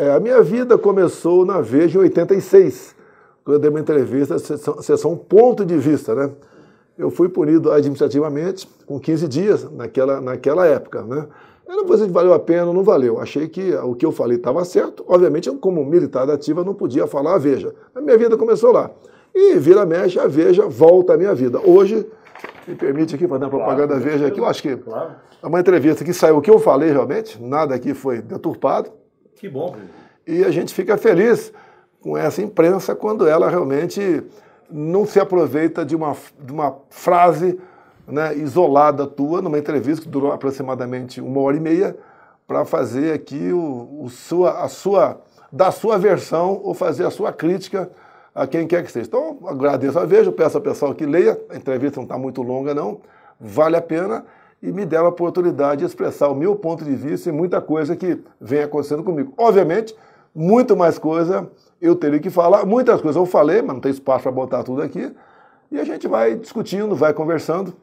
É, a minha vida começou na Veja em 86, quando eu dei uma entrevista, sessão, ponto de vista, né? Eu fui punido administrativamente com 15 dias naquela, naquela época, né? Eu não vou dizer se valeu a pena ou não valeu. Achei que o que eu falei estava certo. Obviamente, eu, como militar da ativa, não podia falar a Veja. A minha vida começou lá. E vira mexe, a Veja volta à minha vida. Hoje, me permite aqui fazer uma propaganda da Veja aqui, eu acho que claro. é uma entrevista que saiu o que eu falei realmente, nada aqui foi deturpado. Que bom. E a gente fica feliz com essa imprensa quando ela realmente não se aproveita de uma, de uma frase né, isolada tua, numa entrevista que durou aproximadamente uma hora e meia, para fazer aqui o, o sua, a sua, da sua versão ou fazer a sua crítica a quem quer que seja. Então, agradeço a vejo, peço ao pessoal que leia, a entrevista não está muito longa não, vale a pena e me deram a oportunidade de expressar o meu ponto de vista e muita coisa que vem acontecendo comigo. Obviamente, muito mais coisa eu teria que falar, muitas coisas eu falei, mas não tem espaço para botar tudo aqui. E a gente vai discutindo, vai conversando.